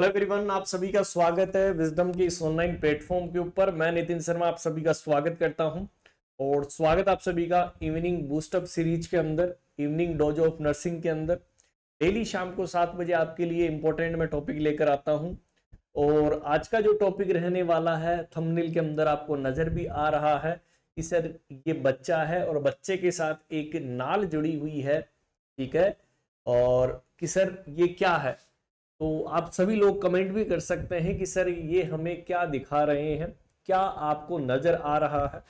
hello everyone आप सभी का स्वागत है विजडम के इस ऑनलाइन प्लेटफॉर्म के ऊपर मैं नितिन शर्मा आप सभी का स्वागत करता हूं और स्वागत आप सभी का इवनिंग बूस्टअप सीरीज के अंदर इवनिंग डोज ऑफ नर्सिंग के अंदर डेली शाम को सात बजे आपके लिए इंपॉर्टेंट मैं टॉपिक लेकर आता हूं और आज का जो टॉपिक रहने वाला है थमनिल के अंदर आपको नजर भी आ रहा है कि सर ये बच्चा है और बच्चे के साथ एक नाल जुड़ी हुई है ठीक है और कि सर ये क्या है तो आप सभी लोग कमेंट भी कर सकते हैं कि सर ये हमें क्या दिखा रहे हैं क्या आपको नजर आ रहा है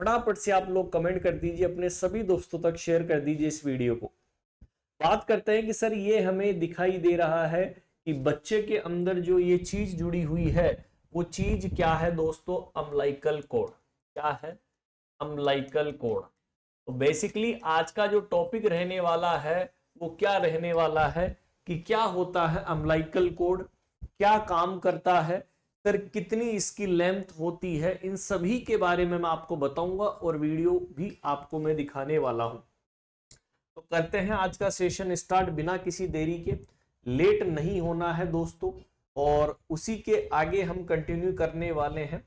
फटाफट से आप लोग कमेंट कर दीजिए अपने सभी दोस्तों तक शेयर कर दीजिए इस वीडियो को बात करते हैं कि सर ये हमें दिखाई दे रहा है कि बच्चे के अंदर जो ये चीज जुड़ी हुई है वो चीज क्या है दोस्तों अम्लाइकल कोड क्या है अम्लाइकल कोड तो बेसिकली आज का जो टॉपिक रहने वाला है वो क्या रहने वाला है कि क्या होता है अम्लाइकल कोड क्या काम करता है सर कितनी इसकी लेंथ होती है इन सभी के बारे में मैं आपको बताऊंगा और वीडियो भी आपको मैं दिखाने वाला हूं तो करते हैं आज का सेशन स्टार्ट बिना किसी देरी के लेट नहीं होना है दोस्तों और उसी के आगे हम कंटिन्यू करने वाले हैं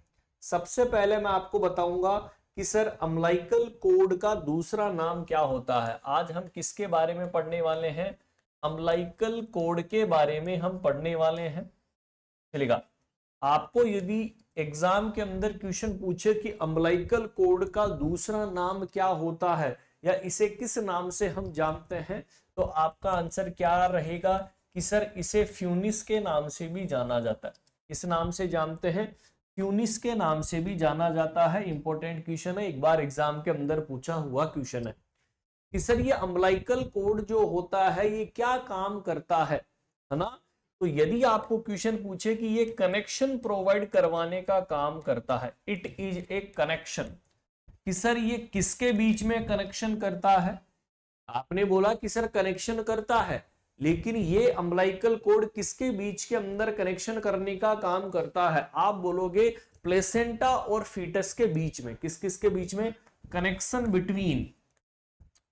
सबसे पहले मैं आपको बताऊंगा कि सर अम्लाइकल कोड का दूसरा नाम क्या होता है आज हम किसके बारे में पढ़ने वाले हैं अम्लाइकल कोड के बारे में हम पढ़ने वाले हैं चलेगा आपको यदि एग्जाम के अंदर क्वेश्चन पूछे कि अम्लाइकल कोड का दूसरा नाम क्या होता है या इसे किस नाम से हम जानते हैं तो आपका आंसर क्या रहेगा कि सर इसे फ्यूनिस के नाम से भी जाना जाता है किस नाम से जानते हैं फ्यूनिस के नाम से भी जाना जाता है इंपॉर्टेंट क्वेश्चन है एक बार एग्जाम के अंदर पूछा हुआ क्वेश्चन है कि सर ये अम्बलाइकल कोड जो होता है ये क्या काम करता है है ना तो यदि आपको क्वेश्चन पूछे कि ये कनेक्शन प्रोवाइड करवाने का काम करता है इट इज ए कनेक्शन कि सर ये किसके बीच में कनेक्शन करता है आपने बोला कि सर कनेक्शन करता है लेकिन ये अम्बलाइकल कोड किसके बीच के अंदर कनेक्शन करने का काम करता है आप बोलोगे प्लेसेंटा और फीटस के बीच में किस किस के बीच में connection between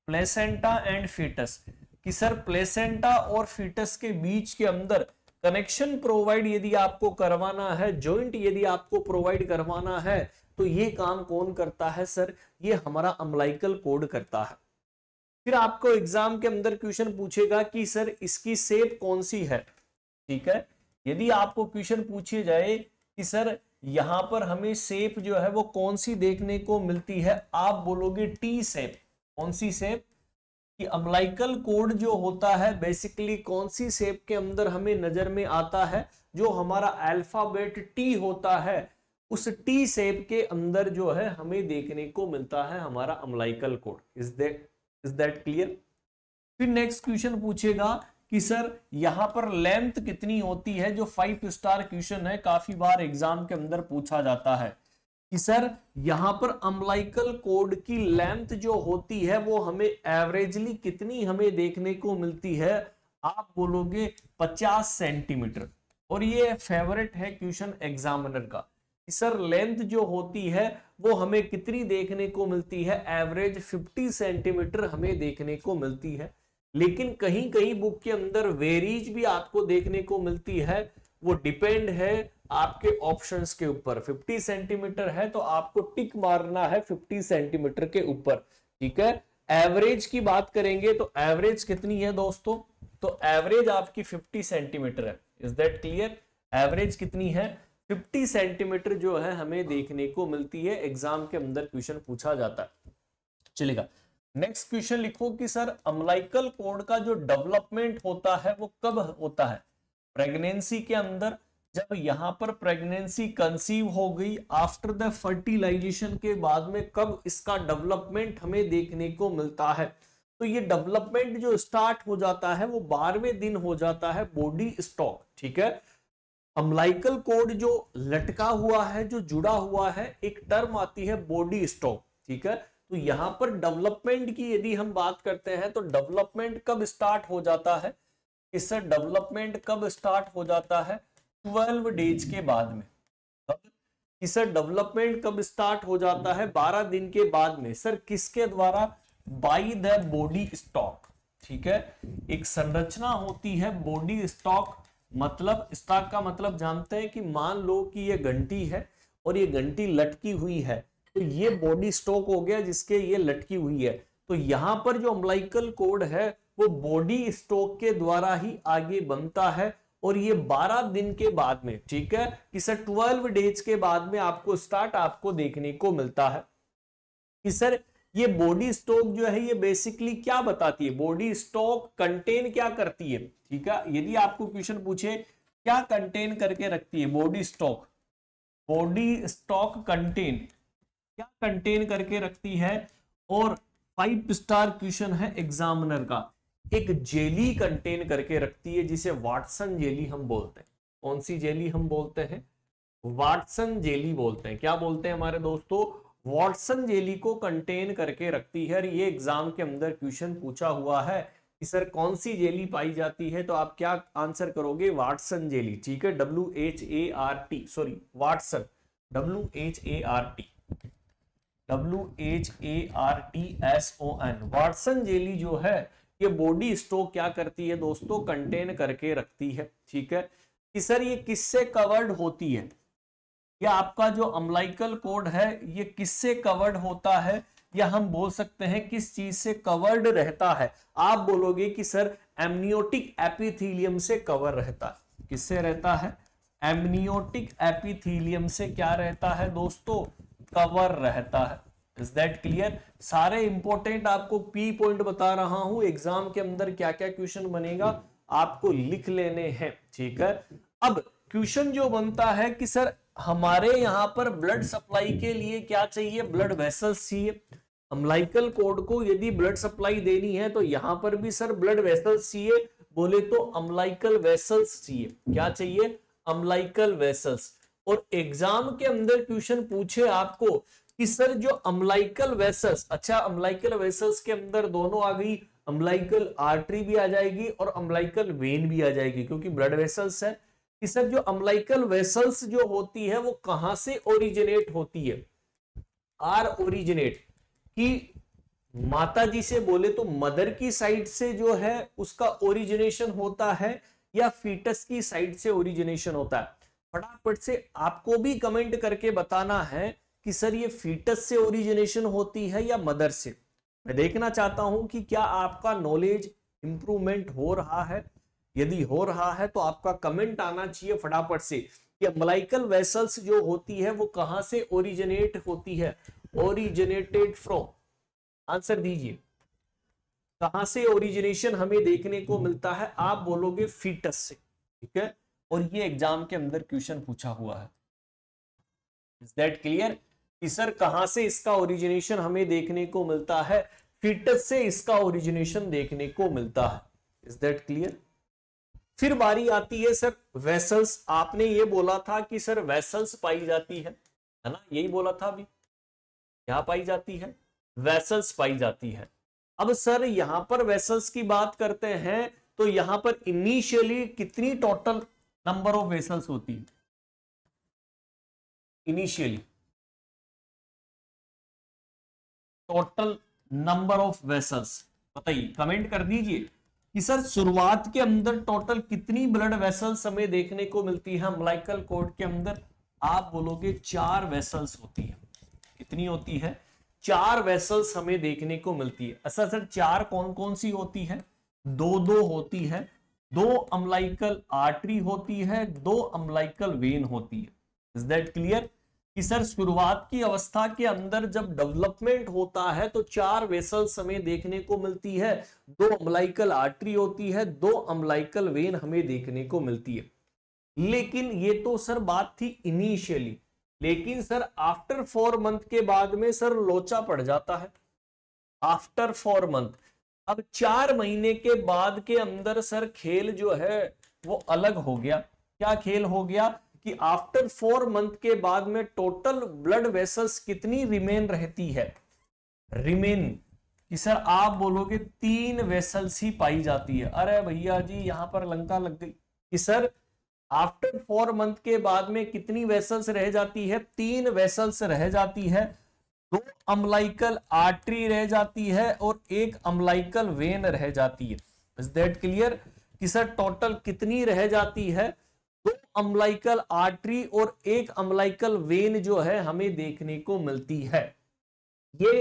placenta and fetus कि सर प्लेसेंटा और फीटस के बीच के अंदर कनेक्शन प्रोवाइड यदि आपको करवाना है जॉइंट यदि आपको प्रोवाइड करवाना है तो ये काम कौन करता है सर ये हमारा अम्लाइकल कोड करता है फिर आपको एग्जाम के अंदर क्वेश्चन पूछेगा कि सर इसकी सेप कौन सी है ठीक है यदि आपको क्वेश्चन पूछे जाए कि सर यहाँ पर हमें सेप जो है वो कौन सी देखने को मिलती है आप बोलोगे टी सेप कौन सी सेप कि अम्लाइकल कोड जो होता है बेसिकली कौन सी सेप के अंदर हमें नजर में आता है जो हमारा अल्फाबेट टी होता है उस टी सेप के अंदर जो है हमें देखने को मिलता है हमारा umbilical cord is that is that clear फिर नेक्स्ट क्वेश्चन पूछेगा कि सर यहाँ पर लेंथ कितनी होती है जो फाइव स्टार क्वेश्चन है काफी बार एग्जाम के अंदर पूछा जाता है कि सर यहां पर अम्बलाइकल कोड की लेंथ जो होती है वो हमें एवरेजली कितनी हमें देखने को मिलती है आप बोलोगे 50 सेंटीमीटर और ये फेवरेट है क्वेश्चन एग्जामिनर का कि सर लेंथ जो होती है वो हमें कितनी देखने को मिलती है एवरेज 50 सेंटीमीटर हमें देखने को मिलती है लेकिन कहीं कहीं बुक के अंदर वेरीज भी आपको देखने को मिलती है वो डिपेंड है आपके ऑप्शंस के ऊपर 50 सेंटीमीटर है तो आपको टिक मारना है 50 सेंटीमीटर के ऊपर ठीक है एवरेज की बात करेंगे तो एवरेज कितनी है दोस्तों तो एवरेज आपकी 50 सेंटीमीटर है इज दैट क्लियर एवरेज कितनी है 50 सेंटीमीटर जो है हमें देखने को मिलती है एग्जाम के अंदर क्वेश्चन पूछा जाता है चलेगा नेक्स्ट क्वेश्चन लिखो कि सर अमलाइकल कोड का जो डेवलपमेंट होता है वो कब होता है प्रेगनेंसी के अंदर जब यहां पर प्रेगनेंसी कंसीव हो गई आफ्टर द फर्टिलाइजेशन के बाद में कब इसका डेवलपमेंट हमें देखने को मिलता है तो ये डेवलपमेंट जो स्टार्ट हो जाता है वो बारहवें दिन हो जाता है बॉडी स्टॉक ठीक है अम्लाइकल कोड जो लटका हुआ है जो जुड़ा हुआ है एक टर्म आती है बॉडी स्टॉक ठीक है तो यहां पर डेवलपमेंट की यदि हम बात करते हैं तो डेवलपमेंट कब स्टार्ट हो जाता है इससे डेवलपमेंट कब स्टार्ट हो जाता है ट्वेल्व डेज के बाद में कि सर डेवलपमेंट कब स्टार्ट हो जाता है बारह दिन के बाद में सर किसके द्वारा बाय द बॉडी स्टॉक ठीक है एक संरचना होती है बॉडी स्टॉक मतलब स्टॉक का मतलब जानते हैं कि मान लो कि ये घंटी है और ये घंटी लटकी हुई है तो ये बॉडी स्टॉक हो गया जिसके ये लटकी हुई है तो यहां पर जो अम्लाइकल कोड है वो बॉडी स्टॉक के द्वारा ही आगे बनता है और ये 12 दिन के बाद में ठीक है कि सर 12 डेज के बाद में आपको स्टार्ट आपको देखने को मिलता है कि सर ये बॉडी स्टॉक जो है ये बेसिकली क्या बताती है बॉडी स्टॉक कंटेन क्या करती है ठीक है यदि आपको क्वेश्चन पूछे क्या कंटेन करके रखती है body stalk body stalk contain क्या कंटेन करके रखती है और फाइव स्टार क्वेश्चन है एग्जामिनर का एक जेली कंटेन करके रखती है जिसे वाटसन जेली हम बोलते हैं कौन सी जेली हम बोलते हैं वाटसन जेली बोलते हैं क्या बोलते हैं हमारे दोस्तों वाटसन जेली को कंटेन करके रखती है और ये एग्जाम के अंदर क्वेश्चन पूछा हुआ है कि सर कौन सी जेली पाई जाती है तो आप क्या आंसर करोगे वाटसन जेली ठीक है W H A R T sorry Watson W H A R T W H A R T S O N Watson jelly जो है ये बॉडी स्टोक क्या करती है दोस्तों कंटेन करके रखती है ठीक है कि सर ये किससे कवर्ड होती है या आपका जो अम्लाइकल कोड है ये किससे कवर्ड होता है या हम बोल सकते हैं किस चीज से कवर्ड रहता है आप बोलोगे कि सर एमनियोटिक एपिथीलियम से कवर रहता है किससे रहता है एमनियोटिक एपिथीलियम से क्या रहता है दोस्तों कवर रहता है इज दैट क्लियर सारे इंपॉर्टेंट आपको पी पॉइंट बता रहा हूं एग्जाम के अंदर क्या क्या क्वेश्चन बनेगा आपको लिख लेने हैं ठीक है अब क्वेश्चन जो बनता है कि सर हमारे यहाँ पर ब्लड सप्लाई के लिए क्या चाहिए ब्लड वेसल्स चाहिए अम्लाइकल कोड को यदि ब्लड सप्लाई देनी है तो यहां पर भी सर ब्लड वेसल्स चाहिए बोले तो अम्लाइकल वेसल्स चाहिए क्या चाहिए अम्लाइकल वेसल्स और एग्जाम के अंदर ट्यूशन पूछे आपको कि सर जो अम्लाइकल वेसल्स अच्छा अम्लाइकल वेसल्स के अंदर दोनों आ गई अम्लाइकल आर्टरी भी आ जाएगी और अम्लाइकल वेन भी आ जाएगी क्योंकि ब्लड वेसल्स है कि सर जो अम्लाइकल वेसल्स जो होती है वो कहां से ओरिजिनेट होती है आर ओरिजिनेट कि माता जी से बोले तो मदर की साइड से जो है उसका ओरिजिनेशन होता है या फीटस की साइड से ओरिजिनेशन होता है फटाफट से आपको भी कमेंट करके बताना है कि सर ये फीटस से ओरिजिनेशन होती है या मदर से मैं देखना चाहता हूं कि क्या आपका नॉलेज इंप्रूवमेंट हो रहा है यदि हो रहा है तो आपका कमेंट आना चाहिए फटाफट से कि मलाइकल वेसल्स जो होती है वो कहां से ओरिजिनेट होती है ओरिजिनेटेड फ्रॉम आंसर दीजिए कहां से ओरिजिनेशन हमें देखने को मिलता है आप बोलोगे फीटस से ठीक है और ये एग्जाम के अंदर क्वेश्चन पूछा हुआ है इज दैट क्लियर कि सर कहां से इसका ओरिजिनेशन हमें देखने को मिलता है फिटस से इसका ओरिजिनेशन देखने को मिलता है इज दैट क्लियर फिर बारी आती है सर वेसल्स आपने ये बोला था कि सर वेसल्स पाई जाती है है ना यही बोला था अभी क्या पाई जाती है वेसल्स पाई जाती है अब सर यहां पर वेसल्स की बात करते हैं तो यहां पर इनिशियली कितनी टोटल नंबर ऑफ वेसल्स होती है initially total number of vessels बताइए कमेंट कर दीजिए कि सर शुरुआत के अंदर टोटल कितनी ब्लड वेसल्स हमें देखने को मिलती है मलाइकल कोड के अंदर आप बोलोगे चार वेसल्स होती है कितनी होती है चार वेसल्स हमें देखने को मिलती है असर अच्छा सर चार कौन कौन सी होती है दो दो होती है दो अम्लाइकल आर्टरी होती है दो अम्लाइकल वेन होती है इज दैट क्लियर कि सर शुरुआत की अवस्था के अंदर जब डेवलपमेंट होता है तो चार वेसल्स हमें देखने को मिलती है दो अम्लाइकल आर्टरी होती है दो अम्लाइकल वेन हमें देखने को मिलती है लेकिन ये तो सर बात थी इनिशियली लेकिन सर आफ्टर फोर मंथ के बाद में सर लोचा पड़ जाता है आफ्टर फोर मंथ अब चार महीने के बाद के अंदर सर खेल जो है वो अलग हो गया क्या खेल हो गया कि आफ्टर फोर मंथ के बाद में टोटल ब्लड वेसल्स कितनी रिमेन रहती है रिमेन कि सर आप बोलोगे तीन वेसल्स ही पाई जाती है अरे भैया जी यहां पर लंका लग गई कि सर आफ्टर फोर मंथ के बाद में कितनी वेसल्स रह जाती है तीन वेसल्स रह जाती है दो अम्लाइकल आर्टरी रह जाती है और एक अम्लाइकल वेन रह जाती है इज दैट क्लियर कि सर टोटल कितनी रह जाती है दो अम्बलाइकल आर्टरी और एक अम्बलाइकल वेन जो है हमें देखने को मिलती है ये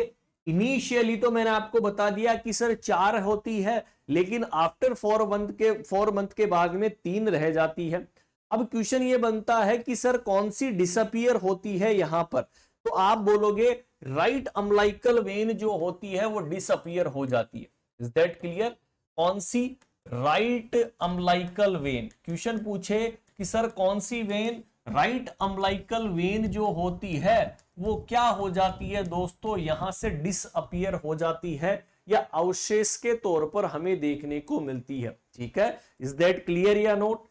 इनिशियली तो मैंने आपको बता दिया कि सर चार होती है लेकिन आफ्टर फोर मंथ के फोर मंथ के बाद में तीन रह जाती है अब क्वेश्चन ये बनता है कि सर कौन सी डिसअपियर होती है यहां पर तो आप बोलोगे राइट अम्बलाइकल वेन जो होती है वो डिसअपियर हो जाती है इज दैट क्लियर कौन सी राइट अम्बलाइकल वेन क्वेश्चन पूछे कि सर कौन सी वेन राइट अम्बलाइकल वेन जो होती है वो क्या हो जाती है दोस्तों यहां से डिसअपियर हो जाती है या अवशेष के तौर पर हमें देखने को मिलती है ठीक है इज दैट क्लियर या नोट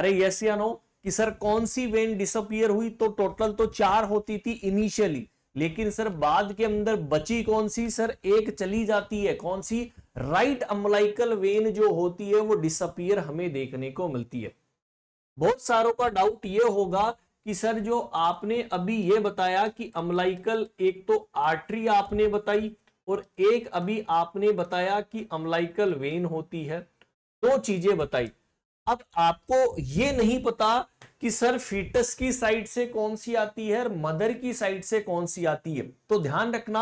अरे यस या नो कि सर कौन सी वेन डिसअपियर हुई तो टोटल तो चार होती थी इनिशियली लेकिन सर बाद के अंदर बची कौन सी सर एक चली जाती है कौन सी राइट अम्बलाइकल वेन जो होती है वो डिसअपियर हमें देखने को मिलती है बहुत सारों का डाउट ये होगा कि सर जो आपने अभी ये बताया कि अम्लाइकल एक तो आर्टरी आपने बताई और एक अभी आपने बताया कि अम्लाइकल वेन होती है दो चीजें बताई अब आपको ये नहीं पता कि सर फीटस की साइड से कौन सी आती है और मदर की साइड से कौन सी आती है तो ध्यान रखना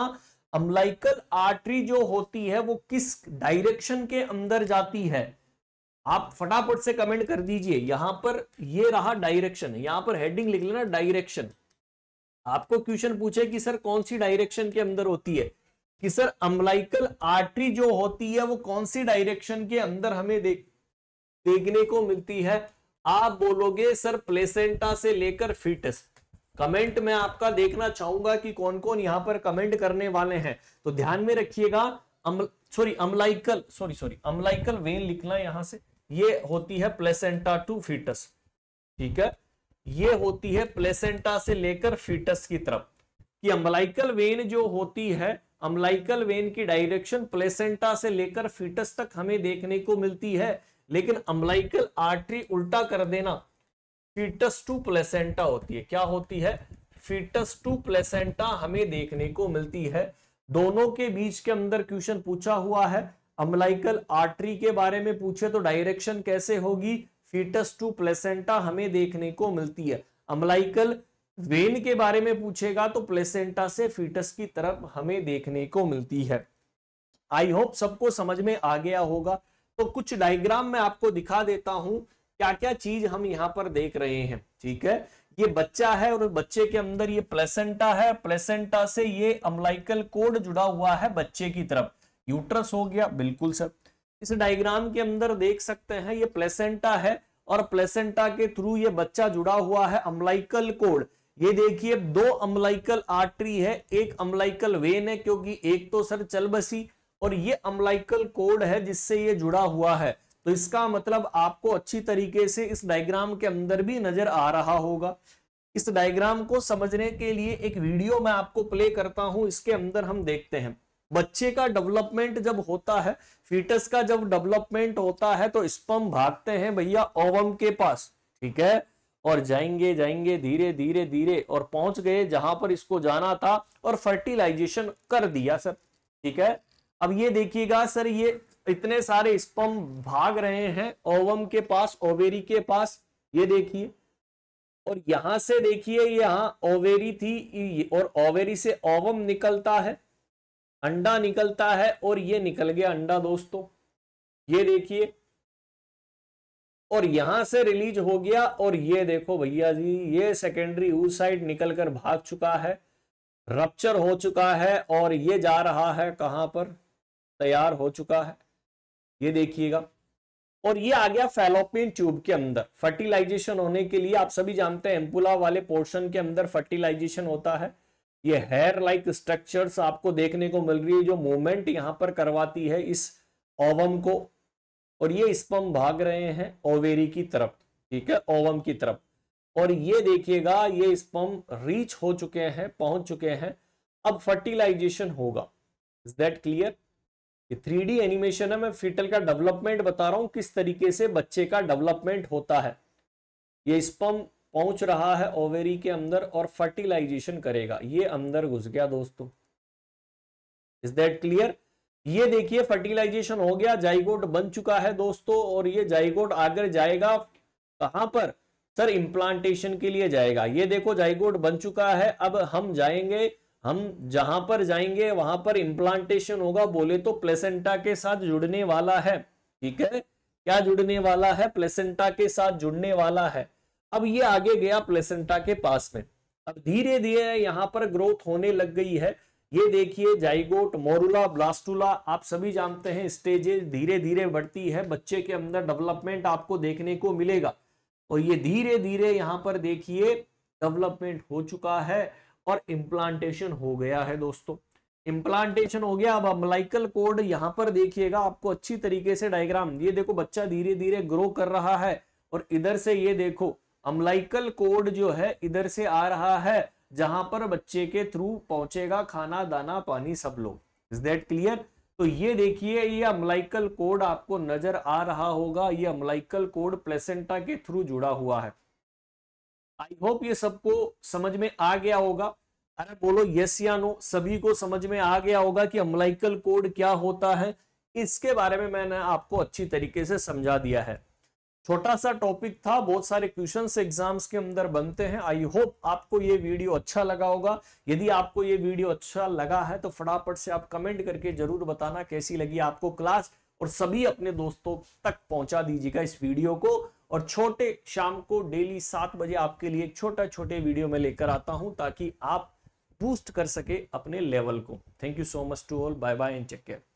अम्लाइकल आर्टरी जो होती है वो किस डायरेक्शन के अंदर जाती है आप फटाफट से कमेंट कर दीजिए यहां पर ये रहा डायरेक्शन यहां पर हेडिंग लिख लेना डायरेक्शन आपको क्वेश्चन पूछे कि सर कौन सी डायरेक्शन के अंदर होती है कि सर अम्बलाइकल आर्टरी जो होती है वो कौन सी डायरेक्शन के अंदर हमें देख देखने को मिलती है आप बोलोगे सर प्लेसेंटा से लेकर फिटस कमेंट में आपका देखना चाहूंगा कि कौन कौन यहां पर कमेंट करने वाले हैं तो ध्यान में रखिएगा sorry umbilical sorry sorry umbilical vein लिखना यहां से ये होती है प्लेसेंटा टू फीटस ठीक है ये होती है प्लेसेंटा से लेकर फीटस की तरफ कि अम्लाइकल वेन जो होती है अम्लाइकल वेन की डायरेक्शन प्लेसेंटा से लेकर फीटस तक हमें देखने को मिलती है लेकिन अम्लाइकल आर्टरी उल्टा कर देना फीटस टू प्लेसेंटा होती है क्या होती है फीटस टू प्लेसेंटा हमें देखने को मिलती है दोनों के बीच के अंदर क्वेश्चन पूछा हुआ है अमलाइकल आर्टरी के बारे में पूछे तो डायरेक्शन कैसे होगी फीटस टू प्लेसेंटा हमें देखने को मिलती है अमलाइकल वेन के बारे में पूछेगा तो प्लेसेंटा से फीटस की तरफ हमें देखने को मिलती है आई होप सबको समझ में आ गया होगा तो कुछ डायग्राम में आपको दिखा देता हूं क्या क्या चीज हम यहां पर देख रहे हैं ठीक है ये बच्चा है और बच्चे के अंदर ये प्लेसेंटा है प्लेसेंटा से ये अम्लाइकल कोड जुड़ा हुआ है बच्चे की तरफ यूट्रस हो गया बिल्कुल सर इस डायग्राम के अंदर देख सकते हैं ये प्लेसेंटा है और प्लेसेंटा के थ्रू ये बच्चा जुड़ा हुआ है अम्लाइकल कोड ये देखिए दो अम्लाइकल आर्टरी है एक अम्लाइकल वेन है क्योंकि एक तो सर चल बसी और ये अम्लाइकल कोड है जिससे ये जुड़ा हुआ है तो इसका मतलब आपको अच्छी तरीके से इस डायग्राम के अंदर भी नजर आ रहा होगा इस डायग्राम को समझने के लिए एक वीडियो मैं आपको प्ले करता हूं इसके अंदर हम देखते हैं बच्चे का डेवलपमेंट जब होता है फीटस का जब डेवलपमेंट होता है तो स्पम भागते हैं भैया ओवम के पास ठीक है और जाएंगे जाएंगे धीरे धीरे धीरे और पहुंच गए जहां पर इसको जाना था और फर्टिलाइजेशन कर दिया सर ठीक है अब ये देखिएगा सर ये इतने सारे स्पम भाग रहे हैं ओवम के पास ओवेरी के पास ये देखिए और यहां से देखिए यहां ओवेरी थी और ओवेरी से ओवम निकलता है अंडा निकलता है और ये निकल गया अंडा दोस्तों ये देखिए और यहां से रिलीज हो गया और ये देखो भैया जी ये सेकेंडरी ऊ साइड निकलकर भाग चुका है रप्चर हो चुका है और ये जा रहा है कहां पर तैयार हो चुका है ये देखिएगा और ये आ गया फेलोपियन ट्यूब के अंदर फर्टिलाइजेशन होने के लिए आप सभी जानते हैं एम्पुला वाले पोर्शन के अंदर फर्टिलाइजेशन होता है ये हेयर लाइक स्ट्रक्चर्स आपको देखने को मिल रही है जो मूवमेंट यहां पर करवाती है इस ओवम को और ये स्पम भाग रहे हैं ओवेरी की तरफ ठीक है ओवम की तरफ और ये देखिएगा ये स्पम रीच हो चुके हैं पहुंच चुके हैं अब फर्टिलाइजेशन होगा is that clear three D animation है मैं फिटल का डेवलपमेंट बता रहा हूँ किस तरीके से बच्चे का डेवलपमेंट होता है ये स्पम पहुंच रहा है ओवेरी के अंदर और फर्टिलाइजेशन करेगा ये अंदर घुस गया दोस्तों इज दैट क्लियर ये देखिए फर्टिलाइजेशन हो गया जाइगोट बन चुका है दोस्तों और ये जाइगोट आगे जाएगा कहां पर सर इम्प्लांटेशन के लिए जाएगा ये देखो जाइगोट बन चुका है अब हम जाएंगे हम जहां पर जाएंगे वहां पर इम्प्लांटेशन होगा बोले तो प्लेसेंटा के साथ जुड़ने वाला है ठीक है क्या जुड़ने वाला है प्लेसेंटा के साथ जुड़ने वाला है अब ये आगे गया प्लेसेंटा के पास में अब धीरे धीरे यहाँ पर ग्रोथ होने लग गई है ये देखिए जाइगोट मोरूला ब्लास्टूला आप सभी जानते हैं स्टेजेस धीरे धीरे बढ़ती है बच्चे के अंदर डेवलपमेंट आपको देखने को मिलेगा और ये धीरे धीरे यहाँ पर देखिए डेवलपमेंट हो चुका है और इम्प्लांटेशन हो गया है दोस्तों इम्प्लांटेशन हो गया अब अम्बलाइकल कोड यहां पर देखिएगा आपको अच्छी तरीके से डायग्राम ये देखो बच्चा धीरे धीरे ग्रो कर रहा है और इधर से ये देखो अम्बलाइकल कोड जो है इधर से आ रहा है जहां पर बच्चे के थ्रू पहुंचेगा खाना दाना पानी सब लोग इज दैट क्लियर तो ये देखिए ये अम्लाइकल कोड आपको नजर आ रहा होगा ये अम्लाइकल कोड प्लेसेंटा के थ्रू जुड़ा हुआ है आई होप ये सबको समझ में आ गया होगा अरे बोलो यस या नो सभी को समझ में आ गया होगा कि अमलाइकल कोड क्या होता है इसके बारे में मैंने आपको अच्छी तरीके से समझा दिया है छोटा सा टॉपिक था बहुत सारे क्वेश्चन एग्जाम्स के अंदर बनते हैं आई होप आपको ये वीडियो अच्छा लगा होगा यदि आपको ये वीडियो अच्छा लगा है तो फटाफट से आप कमेंट करके जरूर बताना कैसी लगी आपको क्लास और सभी अपने दोस्तों तक पहुंचा दीजिएगा इस वीडियो को और छोटे शाम को डेली सात बजे आपके लिए छोटा छोटे वीडियो में लेकर आता हूं ताकि आप बूस्ट कर सके अपने लेवल को thank you so much to all bye bye and take care